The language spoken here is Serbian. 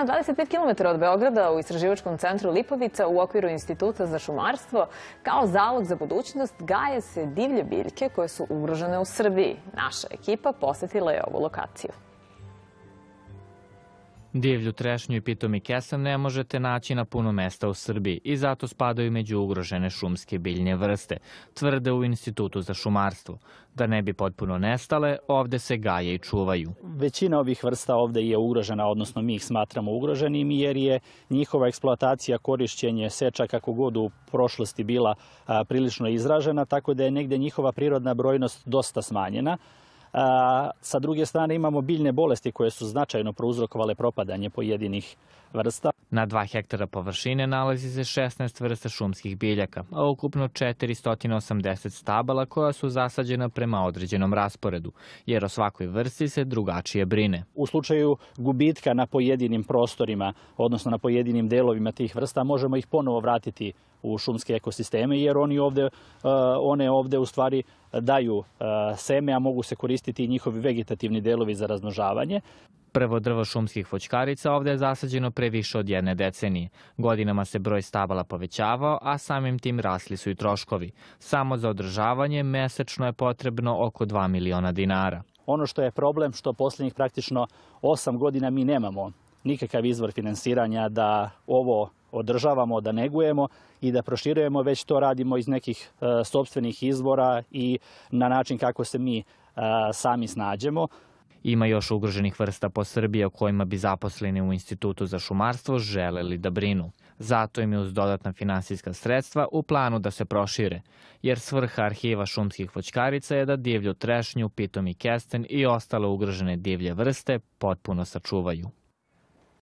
na 25 km od Beograda u istraživačkom centru Lipovica u okviru Instituta za šumarstvo kao zalog za budućnost gaje se divlje biljke koje su ugrožene u Srbiji. Naša ekipa posetila je ovu lokaciju. Divlju trešnju i pitomi kesam ne možete naći na puno mesta u Srbiji i zato spadaju među ugrožene šumske biljne vrste, tvrde u Institutu za šumarstvo. Da ne bi potpuno nestale, ovde se gaje i čuvaju. Većina ovih vrsta ovde je ugrožena, odnosno mi ih smatramo ugroženim, jer je njihova eksploatacija, korišćenje seča kako god u prošlosti bila prilično izražena, tako da je negde njihova prirodna brojnost dosta smanjena. Sa druge strane imamo biljne bolesti koje su značajno prouzrokovale propadanje pojedinih vrsta. Na 2 hektara površine nalazi se 16 vrsta šumskih biljaka, a ukupno 480 stabala koja su zasađena prema određenom rasporedu, jer o svakoj vrsti se drugačije brine. U slučaju gubitka na pojedinim prostorima, odnosno na pojedinim delovima tih vrsta, možemo ih ponovo vratiti u šumske ekosisteme, jer oni ovde, uh, one ovde u stvari daju uh, seme, a mogu se koristiti i njihovi vegetativni delovi za raznožavanje. Prvo drvo šumskih voćkarica ovde je zasađeno pre više od jedne decenije. Godinama se broj stabala povećavao, a samim tim rasli su i troškovi. Samo za održavanje mesečno je potrebno oko 2 miliona dinara. Ono što je problem što poslednjih praktično 8 godina mi nemamo nikakav izvor finansiranja da ovo održavamo, da negujemo i da proširujemo, već to radimo iz nekih e, sobstvenih izvora i na način kako se mi e, sami snađemo. Ima još ugroženih vrsta po Srbiji o kojima bi zaposleni u Institutu za šumarstvo želeli da brinu. Zato im je uz dodatna finansijska sredstva u planu da se prošire, jer svrha arhiva šumskih voćkarica je da divlju trešnju, pitom i kesten i ostale ugrožene divlje vrste potpuno sačuvaju.